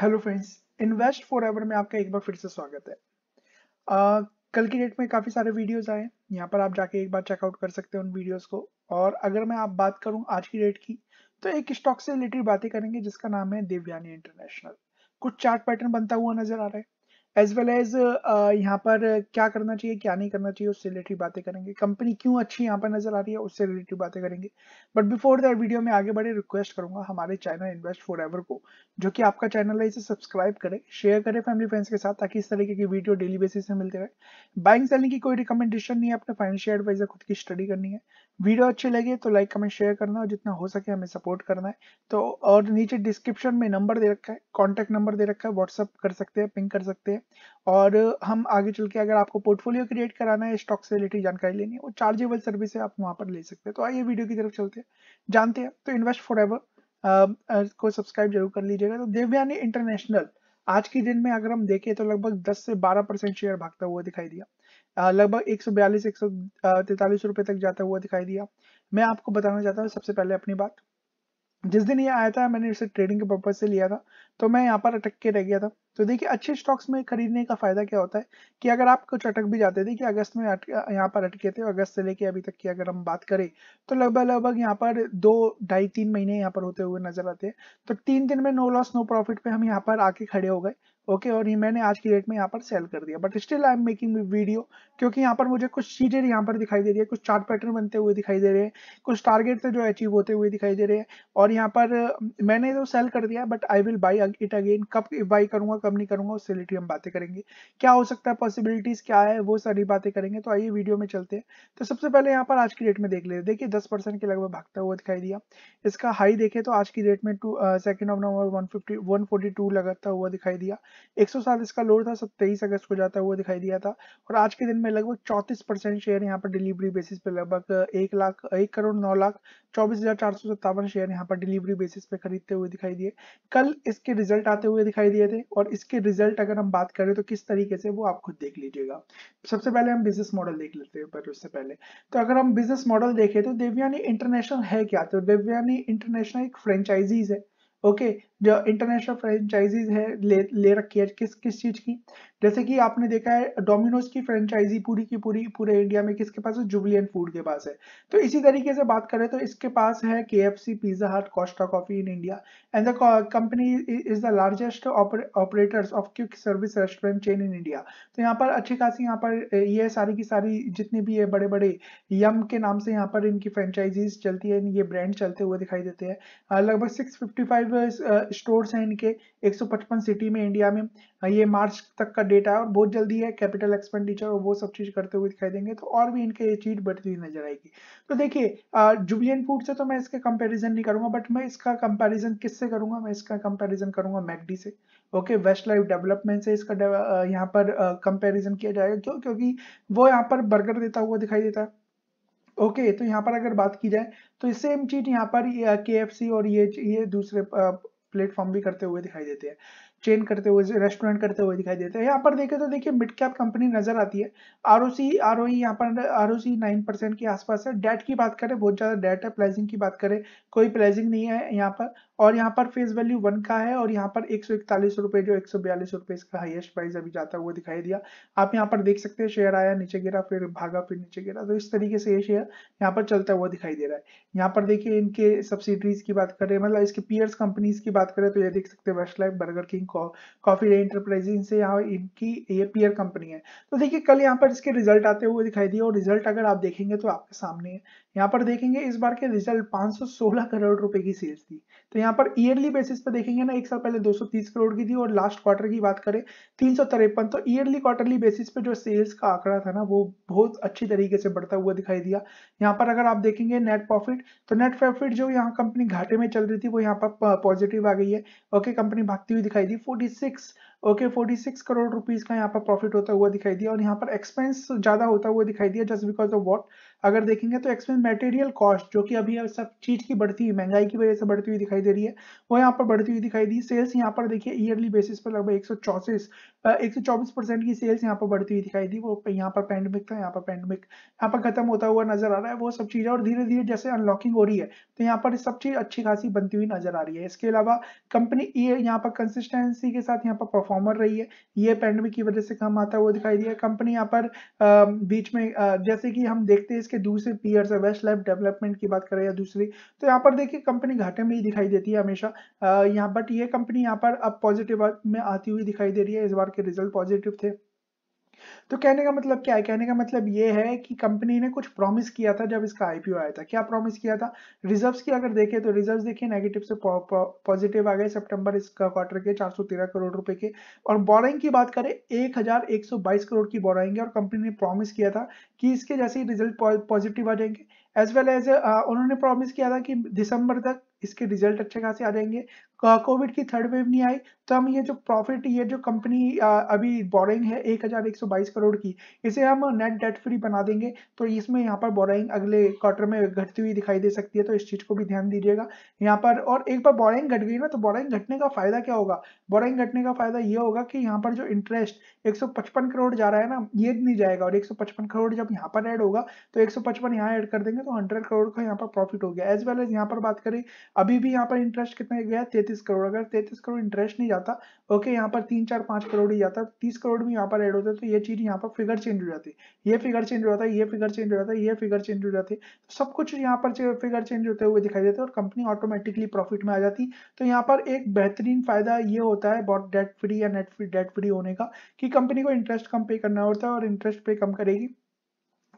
hello friends invest forever में आपका एक बार फिर से स्वागत है uh, कल की डेट में काफ़ी सारे वीडियोस आए यहाँ पर आप जाके एक बार चेकआउट कर सकते हैं उन वीडियोस को और अगर मैं आप बात करूँ आज की डेट की तो एक स्टॉक से रिलेटेड बातें करेंगे जिसका नाम है देवयानी इंटरनेशनल कुछ चार्ट पैटर्न बनता हुआ नजर आ रहा है एज वेल एज यहाँ पर क्या करना चाहिए क्या नहीं करना चाहिए उससे रिलेटेड बातें करेंगे कंपनी क्यों अच्छी यहाँ पर नजर आ रही है उससे रिलेटेड बातें करेंगे बट बिफोर दैट वीडियो में आगे बढ़े रिक्वेस्ट करूंगा हमारे चैनल इन्वेस्ट फॉर एवर को जो कि आपका चैनल है इसे सब्सक्राइब करें शेयर करें फैमिली फ्रेंड्स के साथ ताकि इस तरीके की वीडियो डेली बेसिस में मिलते रहे बाइंग सेलिंग की कोई रिकमेंडेशन नहीं है अपने फाइनेंशियल एडवाइजर खुद की स्टडी करनी है वीडियो अच्छे लगे तो लाइक कमेंट शेयर करना और जितना हो सके हमें सपोर्ट करना है तो और नीचे डिस्क्रिप्शन में नंबर दे रखा है कॉन्टैक्ट नंबर दे रखा है व्हाट्सअप कर सकते हैं पिंक कर सकते हैं और हम आगे चल के अगर आपको पोर्टफोलियो क्रिएट कराना है स्टॉक से रिलेटेड जानकारी लेनी है वो चार्जेबल सर्विस है आप वहाँ पर ले सकते हैं तो आइए वीडियो की तरफ चलते हैं जानते हैं तो इन्वेस्ट फॉर एवर को सब्सक्राइब जरूर कर लीजिएगा तो देवयानी इंटरनेशनल आज के दिन में अगर हम देखें तो लगभग 10 से 12 परसेंट शेयर भागता हुआ दिखाई दिया लगभग 142 143 रुपए तक जाता हुआ दिखाई दिया मैं आपको बताना चाहता हूँ सबसे पहले अपनी बात जिस दिन ये आया था मैंने इसे ट्रेडिंग के पर्पज से लिया था तो मैं यहाँ पर अटक के रह गया था तो देखिए अच्छे स्टॉक्स में खरीदने का फायदा क्या होता है कि अगर आप कुछ अटक भी जाते थे कि अगस्त में यहाँ पर अटके थे अगस्त से लेके अभी तक की अगर हम बात करें तो लगभग लगभग यहाँ पर दो ढाई तीन महीने यहाँ पर होते हुए नजर आते हैं तो तीन दिन में नो लॉस नो प्रॉफिट पे हम यहाँ पर आके खड़े हो गए ओके और ये मैंने आज की डेट में यहाँ पर सेल कर दिया but still I am making video क्योंकि यहाँ पर मुझे कुछ चीजें यहाँ पर दिखाई दे रही है कुछ चार्ट पैटर्न बनते हुए दिखाई दे रहे हैं कुछ टारगेट थे जो अचीव होते हुए दिखाई दे रहे हैं और यहाँ पर मैंने तो सेल कर दिया but I will buy sell it again कब बाई करूंगा कब नहीं करूंगा उससे रिलेटेड हम बातें करेंगे क्या हो सकता है पॉसिबिलिटीज क्या है वो सारी बातें करेंगे तो आइए वीडियो में चलते हैं तो सबसे पहले यहाँ पर आज की डेट में देख लेते देखिए दस परसेंट के लगभग भागता हुआ दिखाई दिया इसका हाई देखे तो आज की डेट में two second of November one fifty one forty two लगाता हुआ दिखाई दिया एक सौ सात इसका लोड था सब तेईस अगस्त को जाता हुआ दिखाई दिया था और आज के दिन में लगभग चौतीस परसेंट शेयर यहाँ पर डिलीवरी बेसिस पे लगभग एक लाख एक करोड़ नौ लाख चौबीस हजार चार सौ सत्तावन शेयर यहाँ पर डिलीवरी बेसिस पे खरीदते हुए दिखाई दिए कल इसके रिजल्ट आते हुए दिखाई दिए थे और इसके रिजल्ट अगर हम बात करें तो किस तरीके से वो आप खुद देख लीजिएगा सबसे पहले हम बिजनेस मॉडल देख लेते हैं पर उससे पहले तो अगर हम बिजनेस मॉडल देखें तो देवयानी इंटरनेशनल है क्या तो देवयानी इंटरनेशनल एक फ्रेंचाइजीज है ओके okay, जो इंटरनेशनल फ्रेंचाइजीज है ले ले रखी है किस किस चीज़ की जैसे कि आपने देखा है डोमिनोज की फ्रेंचाइजी पूरी की पूरी पूरे इंडिया में किसके पास है जुबलियन फूड के पास है तो इसी तरीके से बात करें तो इसके पास है K F C Pizza Hut Costa Coffee in India and the company is the largest operators of quick service restaurant chain in India तो यहाँ पर अच्छी खासी यहाँ पर ये सारी की सारी जितनी भी ये बड़े बड़े यम के नाम से यहाँ पर इनकी फ्रेंचाइजीज चलती है ये ब्रांड चलते हुए दिखाई देते हैं लगभग सिक्स फिफ्टी फाइव स्टोर्स हैं इनके 155 सिटी में इंडिया में हाँ, ये मार्च तक का डेटा है और बहुत जल्दी है कैपिटल एक्सपेंडिचर और वो सब चीज़ करते हुए दिखाई देंगे तो और भी इनके ये चीज़ बढ़ती हुई नजर आएगी तो देखिए जुबिलियन फूड से तो मैं इसके कंपैरिजन नहीं करूंगा बट मैं इसका कंपैरिजन किससे करूंगा मैं इसका कंपैरिजन करूंगा मैगडी से ओके वेस्ट लाइफ डेवलपमेंट से इसका यहाँ पर कंपेरिजन किया जाएगा क्यों क्योंकि वो यहाँ पर बर्गर देता हुआ दिखाई देता है ओके okay, तो यहाँ पर अगर बात की जाए तो सेम चीज यहाँ पर के एफ और ये ये दूसरे प्लेटफॉर्म भी करते हुए दिखाई देते हैं चेन करते हुए रेस्टोरेंट करते हुए दिखाई देते हैं यहाँ पर देखें तो देखिए मिड कैप कंपनी नजर आती है are O C R O यहाँ पर R O C nine percent के आसपास है डेट की बात करें बहुत ज़्यादा डेट है प्लेजिंग की बात करें कोई प्लेजिंग नहीं है यहाँ पर और यहाँ पर फेस वैल्यू वन का है और यहाँ पर एक सौ इकतालीस रुपए जो एक सौ बयालीस रुपए इसका हाईएस्ट प्राइस अभी जाता हुआ दिखाई दिया आप यहाँ पर देख सकते हैं शेयर आया नीचे गिरा फिर भागा फिर नीचे गिरा तो इस तरीके से ये शेयर यहाँ पर चलता हुआ दिखाई दे रहा है यहाँ पर देखिए इनके सब्सिडीज की बात करें मतलब इसके पियर्स कंपनीज की बात करें तो ये देख सकते हैं Westlife Burger King Coffee Day Enterprise इनसे यहाँ इनकी ये पियर कंपनी है तो देखिए कल यहाँ पर इसके रिजल्ट आते हुए दिखाई दिए और रिजल्ट अगर आप देखेंगे तो आपके सामने यहाँ पर देखेंगे इस बार के रिजल्ट 516 करोड़ रुपए की सेल्स थी तो यहाँ पर ईयरली बेसिस पे देखेंगे ना एक साल पहले 230 करोड़ की थी और लास्ट क्वार्टर की बात करें तीन तो ईयरली क्वार्टरली बेसिस पे जो सेल्स का आंकड़ा था ना वो बहुत अच्छी तरीके से बढ़ता हुआ दिखाई दिया यहाँ पर अगर आप देखेंगे नेट प्रॉफिट तो नेट प्रॉफिट जो यहाँ कंपनी घाटे में चल रही थी वो यहाँ पर पॉजिटिव आ गई है ओके कंपनी भागती हुई दिखाई दी forty okay forty six crore rupees का यहाँ पर प्रॉफिट होता हुआ दिखाई दिया और यहाँ पर एक्सपेंस ज्यादा होता हुआ दिखाई दिया जस्ट बिकॉज ऑफ वॉट अगर देखेंगे तो एक्सपेंस मटेरियल कॉस्ट जो कि अभी सब चीज की बढ़ती हुई महंगाई की वजह से बढ़ती हुई दिखाई दे रही है वो यहाँ पर बढ़ती हुई दिखाई दी सेल्स यहाँ पर देखिए ईयरली बेसिस पर लगभग एक सौ परसेंट की सेल्स यहाँ पर बढ़ती हुई दिखाई दी वो यहाँ पर पैंडमिक था यहाँ पर पैंडमिक यहाँ पर खत्म होता हुआ नजर आ रहा है वो सब है और धीरे धीरे जैसे अनलॉकिंग हो रही है तो यहाँ पर सब चीज अच्छी खासी बनती हुई नजर आ रही है इसके अलावा कंपनी यहाँ पर कंसिस्टेंसी के साथ यहाँ पर परफॉर्मर रही है ये पैंडमिक की वजह से कम आता हुआ दिखाई दिया कंपनी यहाँ पर बीच में जैसे कि हम देखते हैं इसके दूसरे पीयर से वेस्ट लाइफ डेवलपमेंट की बात करें या दूसरी तो यहाँ पर देखिए कंपनी घाटे में ही दिखाई देती है हमेशा यहाँ बट ये कंपनी यहाँ पर अब पॉजिटिव में आती हुई दिखाई दे रही है इस बार के रिजल्ट पॉजिटिव थे तो कहने का मतलब क्या है कहने का मतलब ये है कि कंपनी ने कुछ प्रॉमिस किया था जब इसका आईपीओ आया था क्या प्रॉमिस किया था रिजर्व्स की अगर देखें तो रिजर्व्स देखिए नेगेटिव से पॉजिटिव आ गए सितंबर इसका क्वार्टर के 413 करोड़ रुपए के और बोराइंग की बात करें 1122 करोड़ की बोराइंग है और कंपनी ने प्रॉमिस किया था कि इसके जैसे ही रिजल्ट पॉजिटिव आ जाएंगे एज वेल एज उन्होंने प्रॉमिस किया था कि दिसंबर तक इसके रिजल्ट अच्छे खासे आ जाएंगे कोविड की थर्ड वेव नहीं आई तो हम ये जो प्रॉफिट ये जो कंपनी अभी बोरिंग है एक हजार एक सौ बाईस करोड़ की इसे हम नेट डेट फ्री बना देंगे तो इसमें यहाँ पर बोरिंग अगले क्वार्टर में घटती हुई दिखाई दे सकती है तो इस चीज़ को भी ध्यान दीजिएगा यहाँ पर और एक बार बोरिंग घट गई ना तो बोरिंग घटने का फायदा क्या होगा बोरिंग घटने का फायदा ये होगा कि यहाँ पर जो इंटरेस्ट एक सौ पचपन करोड़ जा रहा है ना ये नहीं जाएगा और एक सौ पचपन करोड़ जब यहाँ पर एड होगा तो एक सौ पचपन यहाँ एड कर देंगे तो हंड्रेड करोड़ का यहाँ पर प्रॉफिट हो गया एज वेल एज यहाँ पर बात करें अभी भी यहाँ पर इंटरेस्ट कितना गया तैतीस करोड़ अगर तैतीस करोड़ इंटरेस्ट नहीं जाता ओके यहाँ पर तीन चार पाँच करोड़ ही जाता तीस करोड़ भी यहाँ पर एड होता तो ये चीज़ यहाँ पर फिगर चेंज हो जाती ये फिगर चेंज हो जाता ये फिगर चेंज हो जाता ये फिगर चेंज हो जाती तो सब कुछ यहाँ पर फिगर चेंज होते हुए दिखाई देते और कंपनी ऑटोमेटिकली प्रॉफिट में आ जाती तो यहाँ पर एक बेहतरीन फायदा ये होता है बहुत डेट फ्री या नेट फ्री डेट फ्री होने का कि कंपनी को इंटरेस्ट कम पे करना होता है और इंटरेस्ट पे कम करेगी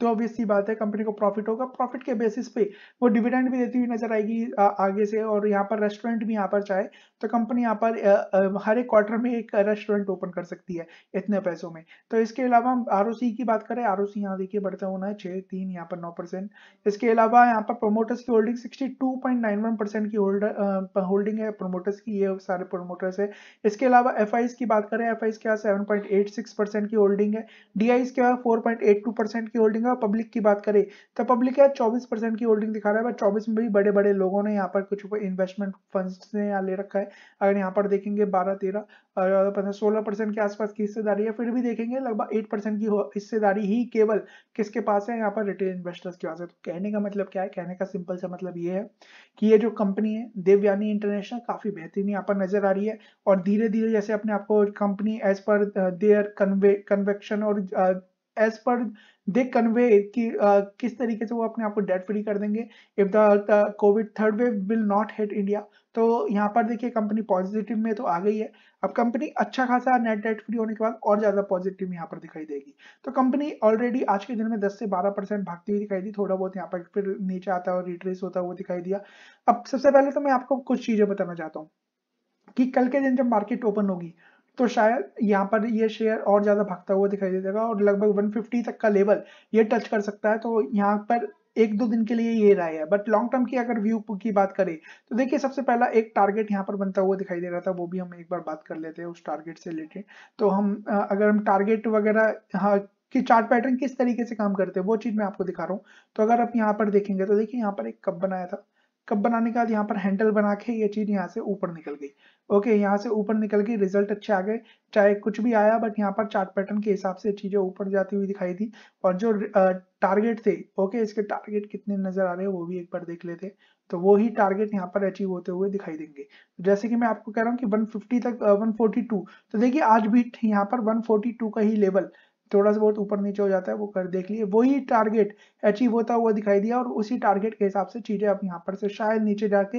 तो अब बात है कंपनी को प्रॉफिट होगा प्रॉफिट के बेसिस पे वो डिविडेंड भी देती हुई नजर आएगी आ, आगे से और यहाँ पर रेस्टोरेंट भी यहाँ पर चाहे तो कंपनी यहाँ पर आ, आ, हर एक क्वार्टर में एक रेस्टोरेंट ओपन कर सकती है इतने पैसों में तो इसके अलावा हम आर की बात करें आर ओ सी यहाँ देखिए बढ़ता होना है छः तीन यहाँ पर नौ परसेंट इसके अलावा यहाँ पर प्रोमोटर्स की holding sixty two point nine one percent की होल्डर होल्डिंग है प्रोमोटर्स की ये सारे प्रोमोटर्स है इसके अलावा एफ की बात करें एफ के यहाँ seven point eight six percent की होल्डिंग है डी के यहाँ four point eight two percent की होल्डिंग होल्डिंग और पब्लिक की बात करें तो पब्लिक यार चौबीस परसेंट की होल्डिंग दिखा रहा है चौबीस में भी बड़े बड़े लोगों ने यहाँ पर कुछ इन्वेस्टमेंट फंड्स ने यहाँ ले रखा है अगर यहाँ पर देखेंगे बारह तेरह सोलह परसेंट के आसपास की हिस्सेदारी है फिर भी देखेंगे लगभग एट परसेंट की हिस्सेदारी ही केवल किसके पास है यहाँ पर रिटेल इन्वेस्टर्स के पास है तो कहने का मतलब क्या है कहने का सिंपल सा मतलब ये है कि ये जो कंपनी है देवयानी इंटरनेशनल काफी बेहतरीन यहाँ पर नजर आ रही है और धीरे धीरे जैसे अपने आपको कंपनी एज पर देयर कन्वे कन्वेक्शन और एज पर दे कन्वे कि uh, किस तरीके से वो अपने आप को डेट फ्री कर देंगे if the covid third wave will not hit India तो यहाँ पर देखिए कंपनी पॉजिटिव में तो आ गई है अब कंपनी अच्छा खासा नेट डेट फ्री होने के बाद और ज्यादा पॉजिटिव यहाँ पर दिखाई देगी तो कंपनी ऑलरेडी आज के दिन में 10 से 12 परसेंट भागती हुई दिखाई दी थोड़ा बहुत यहाँ पर फिर नीचे आता है और रिट्रेस होता हुआ दिखाई दिया अब सबसे पहले तो मैं आपको कुछ चीजें बताना चाहता हूँ कि कल के दिन जब मार्केट ओपन होगी तो शायद यहाँ पर ये शेयर और ज़्यादा भागता हुआ दिखाई देगा और लगभग 150 तक का लेवल ये टच कर सकता है तो यहाँ पर एक दो दिन के लिए ये राय है बट लॉन्ग टर्म की अगर व्यू की बात करें तो देखिए सबसे पहला एक टारगेट यहाँ पर बनता हुआ दिखाई दे रहा था वो भी हम एक बार बात कर लेते हैं उस टारगेट से रिलेटेड तो हम अगर हम टारगेट वगैरह हाँ कि चार्ट पैटर्न किस तरीके से काम करते हैं वो चीज़ मैं आपको दिखा रहा हूँ तो अगर आप यहाँ पर देखेंगे तो देखिए यहाँ पर एक कप बनाया था कब बनाने के बाद यहाँ पर हैंडल बना के ये चीज यहाँ से ऊपर निकल गई ओके यहाँ से ऊपर निकल गई रिजल्ट अच्छे आ गए चाहे कुछ भी आया बट यहाँ पर चार्ट पैटर्न के हिसाब से चीजें ऊपर जाती हुई दिखाई दी और जो टारगेट थे ओके इसके टारगेट कितने नजर आ रहे हैं वो भी एक बार देख लेते तो वो ही टारगेट यहाँ पर अचीव होते हुए दिखाई देंगे जैसे कि मैं आपको कह रहा हूँ कि 150 तक 142 तो देखिए आज भी यहाँ पर 142 का ही लेवल थोड़ा सा बहुत ऊपर नीचे हो जाता है वो कर देख लिए वही टारगेट अचीव होता हुआ दिखाई दिया और उसी टारगेट के हिसाब से चीज़ें अब यहाँ पर से शायद नीचे जाके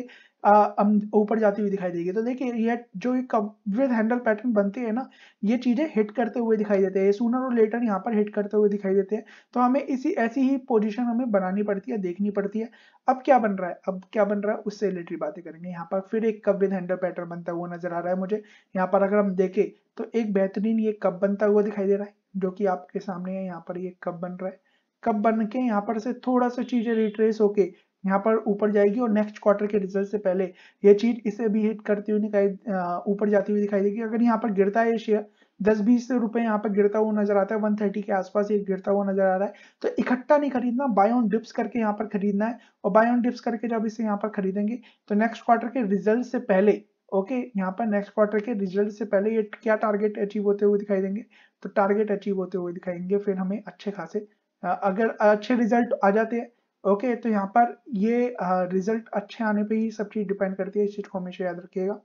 ऊपर जाती हुई दिखाई देगी तो देखिए ये जो विद हैंडल पैटर्न बनते हैं ना ये चीज़ें हिट करते हुए दिखाई देते हैं सूनर और लेटर यहाँ पर हिट करते हुए दिखाई देते हैं तो हमें इसी ऐसी ही पोजिशन हमें बनानी पड़ती है देखनी पड़ती है अब क्या बन रहा है अब क्या बन रहा है उससे रिलेटेड बातें करेंगे यहाँ पर फिर एक कप विद हैंडल पैटर्न बनता हुआ नजर आ रहा है मुझे यहाँ पर अगर हम देखें तो एक बेहतरीन ये कप बनता हुआ दिखाई दे रहा है जो कि आपके सामने है यहाँ पर ये कप बन रहा है कप बन के यहाँ पर से थोड़ा सा चीजें रिट्रेस होके यहाँ पर ऊपर जाएगी और नेक्स्ट क्वार्टर के रिजल्ट से पहले ये चीज इसे भी हिट करती हुई दिखाई ऊपर जाती हुई दिखाई देगी अगर यहाँ पर गिरता है शेयर दस बीस रुपए यहाँ पर गिरता हुआ नजर आता है वन थर्टी के आसपास ये गिरता हुआ नजर आ रहा है तो इकट्ठा नहीं खरीदना बाय ऑन डिप्स करके यहाँ पर खरीदना है और बाय ऑन डिप्स करके जब इसे यहाँ पर खरीदेंगे तो नेक्स्ट क्वार्टर के रिजल्ट से पहले ओके यहाँ पर नेक्स्ट क्वार्टर के रिजल्ट से पहले ये क्या टारगेट अचीव होते हुए दिखाई देंगे तो टारगेट अचीव होते हुए दिखाएंगे फिर हमें अच्छे खासे अगर अच्छे रिजल्ट आ जाते हैं ओके okay, तो यहाँ पर ये रिजल्ट अच्छे आने पे ही सब चीज़ डिपेंड करती है इस चीज़ को हमेशा याद रखिएगा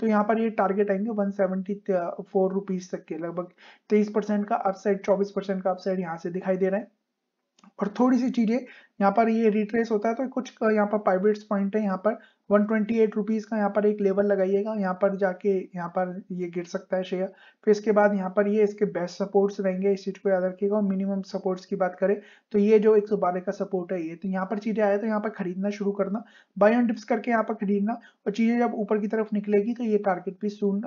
तो यहाँ पर ये टारगेट आएंगे वन सेवेंटी फोर रुपीज़ तक के लगभग तेईस परसेंट का अपसाइड चौबीस परसेंट का अपसाइड यहाँ से दिखाई दे रहा है और थोड़ी सी चीज़ें यहाँ पर ये रिट्रेस होता है तो कुछ यहाँ पर प्राइवेट पॉइंट है यहाँ पर एट रुपीज का यहाँ पर एक लेवल लगाइएगा यहाँ पर जाके यहाँ पर ये गिर सकता है शेयर फिर इसके बाद यहाँ पर ये इसके बेस्ट सपोर्ट्स रहेंगे इस चीज को याद रखिएगा और मिनिमम सपोर्ट्स की बात करें तो ये जो बारह का सपोर्ट है ये तो यहाँ पर चीजें आए तो यहाँ पर खरीदना शुरू करना बाई ऑन डिप्स करके यहाँ पर खरीदना और चीजें जब ऊपर की तरफ निकलेगी तो ये टारगेट भी सुन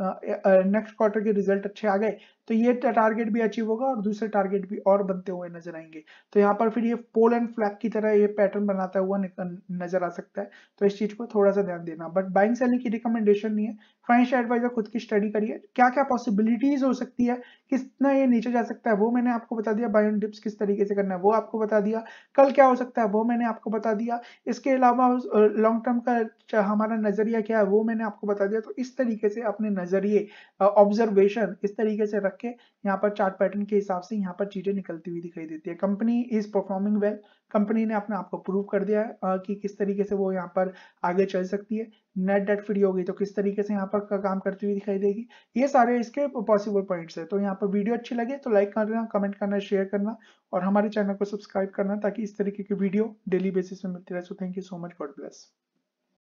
नेक्स्ट क्वार्टर के रिजल्ट अच्छे आ गए तो ये टारगेट भी अचीव होगा और दूसरे टारगेट भी और बनते हुए नजर आएंगे तो यहाँ पर फिर ये पोल एंड फ्लैग की तरह ये पैटर्न बनाता हुआ नजर आ सकता है तो इस चीज को थोड़ा थोड़ा सा ध्यान देना बट बाइंग सेलिंग की रिकमेंडेशन नहीं है फाइनेंशियल एडवाइजर खुद की स्टडी करिए क्या क्या पॉसिबिलिटीज हो सकती है कितना ये नीचे जा सकता है वो मैंने आपको बता दिया बाय डिप्स किस तरीके से करना है वो आपको बता दिया कल क्या हो सकता है वो मैंने आपको बता दिया इसके अलावा लॉन्ग टर्म का हमारा नजरिया क्या है वो मैंने आपको बता दिया तो इस तरीके से अपने नजरिए ऑब्जर्वेशन इस तरीके से रख के यहाँ पर चार्ट पैटर्न के हिसाब से यहाँ पर चीजें निकलती हुई दिखाई देती है company is performing well company ने अपने आपको प्रूव कर दिया है कि किस तरीके से वो यहाँ पर आगे चल चल सकती है नेट डेट फ्री हो गई तो किस तरीके से यहाँ पर का काम करती हुई दिखाई देगी ये सारे इसके पॉसिबल पॉइंट्स है तो यहाँ पर वीडियो अच्छी लगे तो लाइक करना कमेंट करना शेयर करना और हमारे चैनल को सब्सक्राइब करना ताकि इस तरीके की वीडियो डेली बेसिस में मिलती रहे so thank you so much God bless